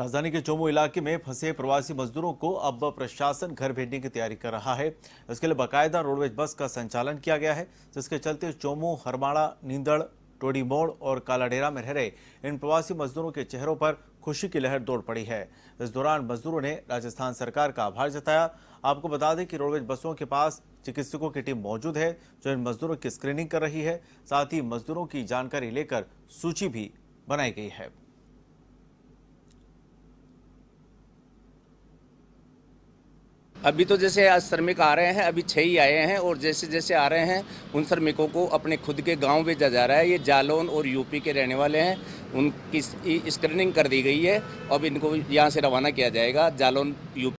राजधानी के चोमू इलाके में फंसे प्रवासी मजदूरों को अब प्रशासन घर भेजने की तैयारी कर रहा है इसके लिए बाकायदा रोडवेज बस का संचालन किया गया है जिसके चलते चोमू हरमाड़ा नींदड़ टोडी मोड़ और कालाडेरा में रह रहे इन प्रवासी मजदूरों के चेहरों पर खुशी की लहर दौड़ पड़ी है इस दौरान मजदूरों ने राजस्थान सरकार का आभार जताया आपको बता दें कि रोडवेज बसों के पास चिकित्सकों की टीम मौजूद है जो इन मजदूरों की स्क्रीनिंग कर रही है साथ ही मजदूरों की जानकारी लेकर सूची भी बनाई गई है अभी तो जैसे आज श्रमिक आ रहे हैं अभी छः ही आए हैं और जैसे जैसे आ रहे हैं उन श्रमिकों को अपने खुद के गांव भेजा जा रहा है ये जालौन और यूपी के रहने वाले हैं उनकी स्क्रीनिंग कर दी गई है अब इनको यहाँ से रवाना किया जाएगा जालौन यूपी